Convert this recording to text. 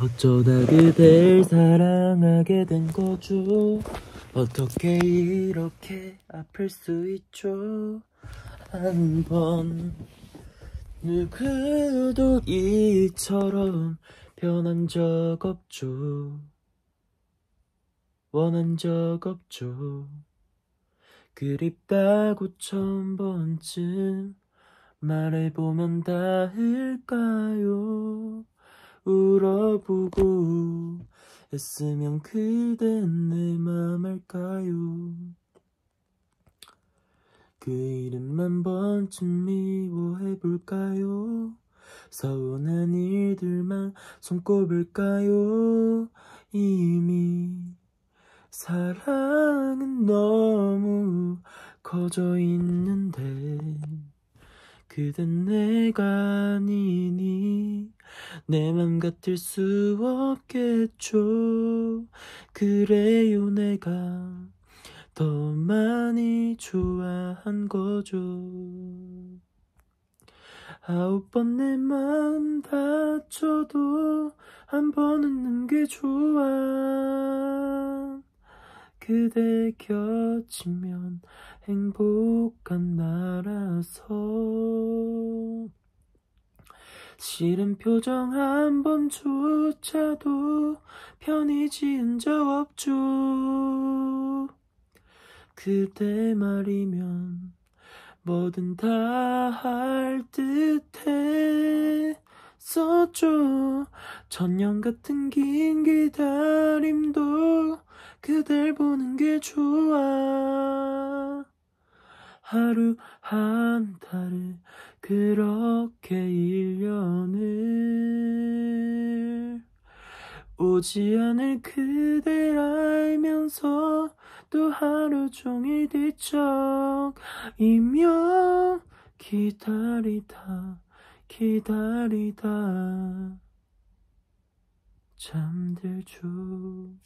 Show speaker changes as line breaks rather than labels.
어쩌다 그댈 사랑하게 된 거죠 어떻게 이렇게 아플 수 있죠 한번 누구도 이처럼 변한 적 없죠 원한 적 없죠 그립다고 천 번쯤 말해보면 닿을까요 울어보고 했으면 그댄 내맘 알까요 그 이름만 번쯤 미워해볼까요 서운한 일들만 손꼽을까요 이미 사랑은 너무 커져 있는데 그댄 내가 아니니 내 맘 같을 수 없겠죠 그래요 내가 더 많이 좋아한 거죠 아홉 번 내 맘 다쳐도 한 번은 는게 좋아 그대 곁이면 행복한 나라서 싫은 표정 한 번조차도 편히 지은 적 없죠 그대 말이면 뭐든 다 할 듯했었죠 전년 같은 긴 기다림도 그댈 보는 게 좋아 하루 한 달을 그렇게 1년을 오지 않을 그댈 알면서 또 하루 종일 뒤척이며 기다리다 기다리다 잠들죠